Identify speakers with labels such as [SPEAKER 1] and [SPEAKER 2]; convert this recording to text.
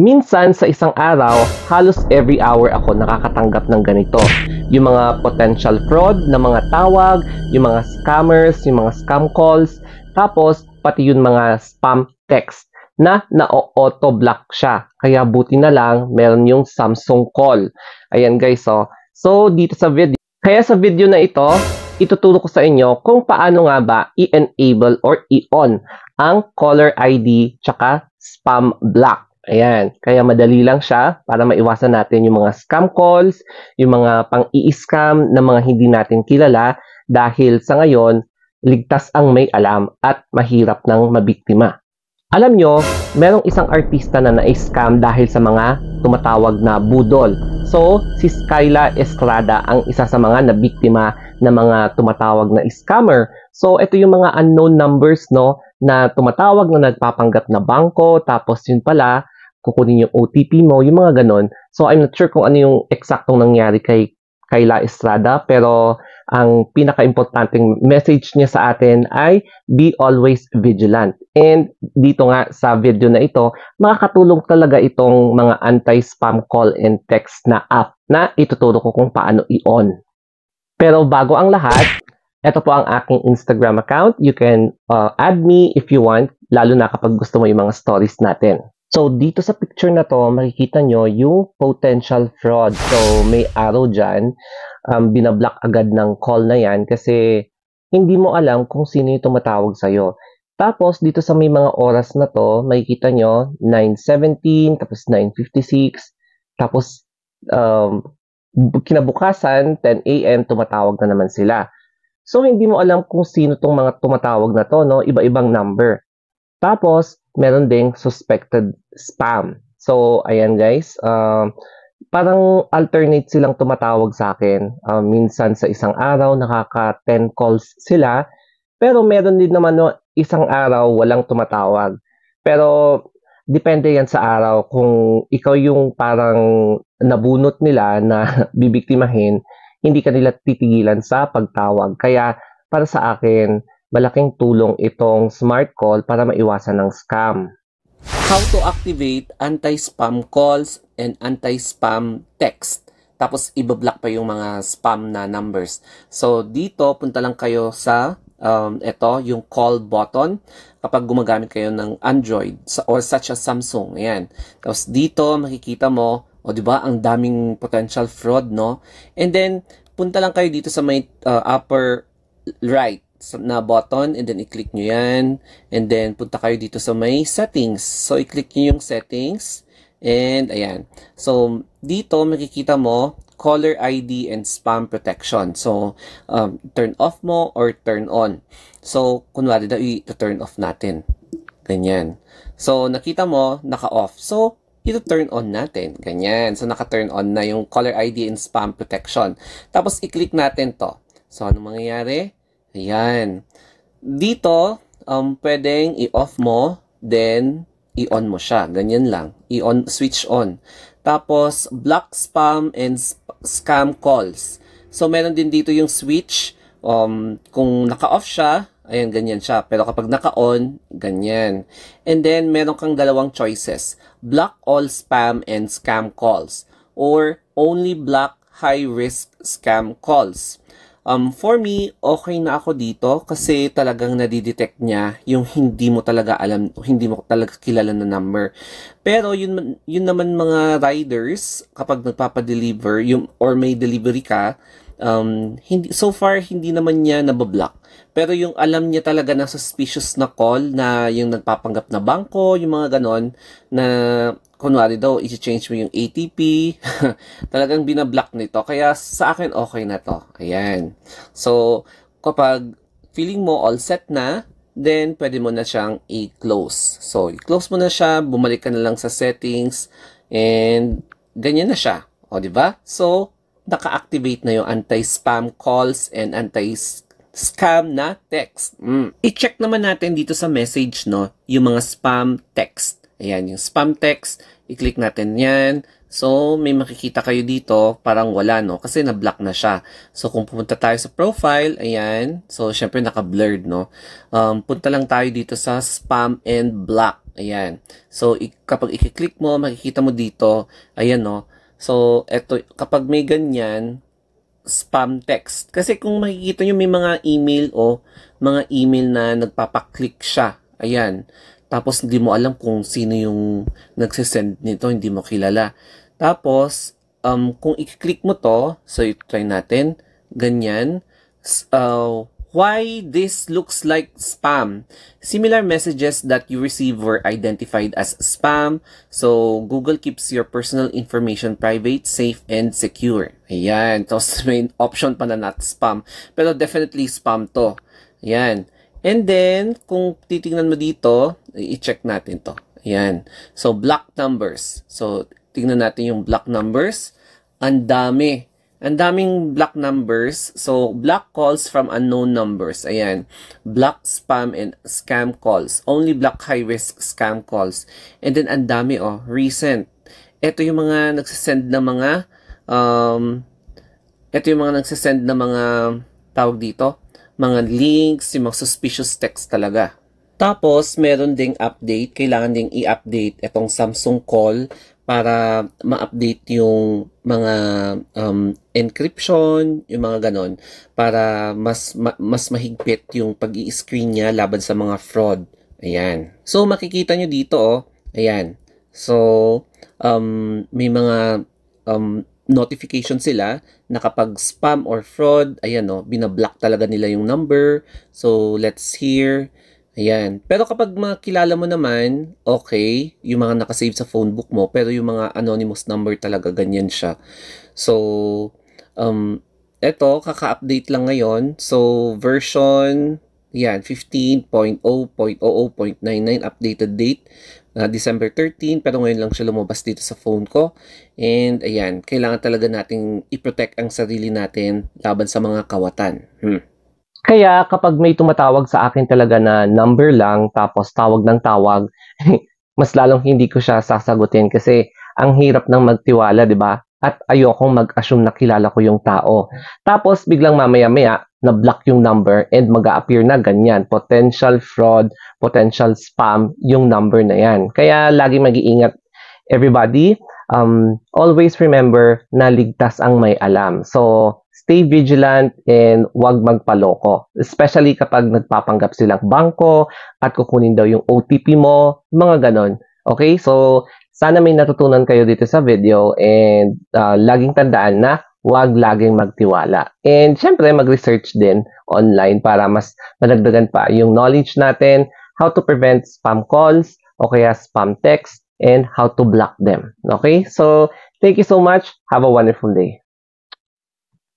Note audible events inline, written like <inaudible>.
[SPEAKER 1] Minsan sa isang araw, halos every hour ako nakakatanggap ng ganito. Yung mga potential fraud na mga tawag, yung mga scammers, yung mga scam calls, tapos pati yung mga spam text na na-auto-block siya. Kaya buti na lang, meron yung Samsung call. Ayan guys, so, oh. so dito sa video. Kaya sa video na ito, ituturo ko sa inyo kung paano nga ba i-enable or i-on ang caller ID tsaka spam block. Ayan. Kaya madali lang siya para maiwasan natin yung mga scam calls, yung mga pang-i-scam na mga hindi natin kilala dahil sa ngayon, ligtas ang may alam at mahirap ng mabiktima. Alam nyo, merong isang artista na na-scam dahil sa mga tumatawag na budol. So, si Skyla Estrada ang isa sa mga nabiktima ng mga tumatawag na scammer. So, ito yung mga unknown numbers no na tumatawag na nagpapanggap na bangko tapos yun pala kukunin yung OTP mo, yung mga ganon. So, I'm not sure kung ano yung eksaktong nangyari kay kay La Estrada, pero ang pinaka-importanting message niya sa atin ay be always vigilant. And dito nga sa video na ito, makakatulong talaga itong mga anti-spam call and text na app na ituturo ko kung paano i-on. Pero bago ang lahat, ito po ang aking Instagram account. You can uh, add me if you want, lalo na kapag gusto mo yung mga stories natin. So, dito sa picture na to, makikita nyo yung potential fraud. So, may arrow dyan. Um, binablock agad ng call na yan kasi hindi mo alam kung sino yung tumatawag sa'yo. Tapos, dito sa may mga oras na to, makikita nyo 9.17, tapos 9.56, tapos um, kinabukasan, 10 a.m., tumatawag na naman sila. So, hindi mo alam kung sino tong mga tumatawag na to, no? Iba-ibang number. Tapos, meron ding suspected spam. So, ayan guys, um, parang alternate silang tumatawag sa akin. Uh, minsan sa isang araw, nakaka-10 calls sila. Pero meron din naman no, isang araw, walang tumatawag. Pero depende yan sa araw. Kung ikaw yung parang nabunot nila na <laughs> bibiktimahin, hindi kanila titigilan sa pagtawag. Kaya para sa akin, malaking tulong itong smart call para maiwasan ng scam. How to activate anti-spam calls and anti-spam text. Tapos ibablock pa yung mga spam na numbers. So dito punta lang kayo sa um, ito, yung call button kapag gumagamit kayo ng Android sa, or such as Samsung. Ayan. Tapos dito makikita mo, o di ba, ang daming potential fraud, no? And then punta lang kayo dito sa may uh, upper right na button and then i-click nyo yan. And then punta kayo dito sa may settings. So i-click nyo yung settings and ayan. So dito makikita mo color ID and spam protection. So um, turn off mo or turn on. So kunwari na i-turn off natin. Ganyan. So nakita mo naka-off. So ito turn on natin. Ganyan. So naka-turn on na yung color ID and spam protection. Tapos i-click natin to. So ano mangyayari? Ayan. Dito, um, pwedeng i-off mo, then i-on mo siya. Ganyan lang. I-on, switch on. Tapos, block spam and sp scam calls. So, meron din dito yung switch. Um, kung naka-off siya, ayan, ganyan siya. Pero kapag naka-on, ganyan. And then, meron kang dalawang choices. Block all spam and scam calls. Or, only block high-risk scam calls. Um, for me, okay na ako dito kasi talagang nadidetect niya yung hindi mo talaga alam, hindi mo talaga kilala na number. Pero yun, yun naman mga riders, kapag nagpapadeliver yung, or may delivery ka, um, hindi, so far hindi naman niya nabablock. Pero yung alam niya talaga na suspicious na call na yung nagpapanggap na bangko, yung mga ganon, na kunwari daw, i-change mo yung ATP, <laughs> talagang binablock nito. Kaya sa akin, okay na to. Ayan. So, kapag feeling mo all set na, then pwede mo na siyang i-close. So, i-close mo na siya, bumalik ka na lang sa settings, and ganyan na siya. O, di ba? So, naka-activate na yung anti-spam calls and anti-scam na text. Mm. I-check naman natin dito sa message, no, yung mga spam text. Ayan, yung spam text, i-click natin yan. So, may makikita kayo dito, parang wala, no? Kasi na-block na siya. So, kung pumunta tayo sa profile, ayan. So, syempre, naka-blurred, no? Um, punta lang tayo dito sa spam and block. Ayan. So, kapag i-click mo, makikita mo dito, ayan, no? So, eto, kapag may ganyan, spam text. Kasi kung makikita nyo, may mga email o mga email na nagpapaklik siya. Ayan. Tapos, hindi mo alam kung sino yung nagsisend nito, hindi mo kilala. Tapos, um, kung i-click mo to, so try natin, ganyan, uh, why this looks like spam. Similar messages that you receive were identified as spam. So, Google keeps your personal information private, safe, and secure. Ayan. Tapos <laughs> main option pa na not spam. Pero definitely spam to. Ayan. And then, kung titingnan mo dito, i-check natin to. Ayan. So, block numbers. So, tingnan natin yung block numbers. Ang dami. Ang daming block numbers. So, block calls from unknown numbers. Ayan. Block spam and scam calls. Only block high-risk scam calls. And then, ang dami, oh. Recent. Ito yung mga nagsisend na mga, um, ito yung mga nagsisend na mga, tawag dito, mga links, yung mga suspicious text talaga. Tapos, meron ding update. Kailangan ding i-update itong Samsung Call para ma-update yung mga um, encryption, yung mga ganon, para mas, ma, mas mahigpit yung pag i screen niya laban sa mga fraud. Ayan. So, makikita nyo dito, oh. Ayan. So, um, may mga um, notification sila na kapag spam or fraud, ayan no, oh, binablock talaga nila yung number. So, let's hear. Ayan. Pero kapag mga kilala mo naman, okay, yung mga nakasave sa phone book mo, pero yung mga anonymous number talaga, ganyan siya. So, um, eto, kaka-update lang ngayon. So, version, yan, 15.0.00.99 updated date, uh, December 13, pero ngayon lang siya lumabas dito sa phone ko. And, ayan, kailangan talaga nating i-protect ang sarili natin laban sa mga kawatan. Hmm. Kaya kapag may tumatawag sa akin talaga na number lang tapos tawag ng tawag, <laughs> mas lalong hindi ko siya sasagutin kasi ang hirap ng magtiwala, 'di ba? At ayokong mag-assume na kilala ko yung tao. Tapos biglang mamaya-maya na-block yung number and mag appear na ganyan. Potential fraud, potential spam yung number na yan. Kaya lagi mag-iingat everybody. Um, always remember na ligtas ang may alam. So, stay vigilant and huwag magpaloko. Especially kapag nagpapanggap silang bangko at kukunin daw yung OTP mo, mga ganon. Okay, so sana may natutunan kayo dito sa video and uh, laging tandaan na huwag laging magtiwala. And syempre, mag-research din online para mas madagdagan pa yung knowledge natin, how to prevent spam calls o kaya spam texts and how to block them. Okay? So, thank you so much. Have a wonderful day.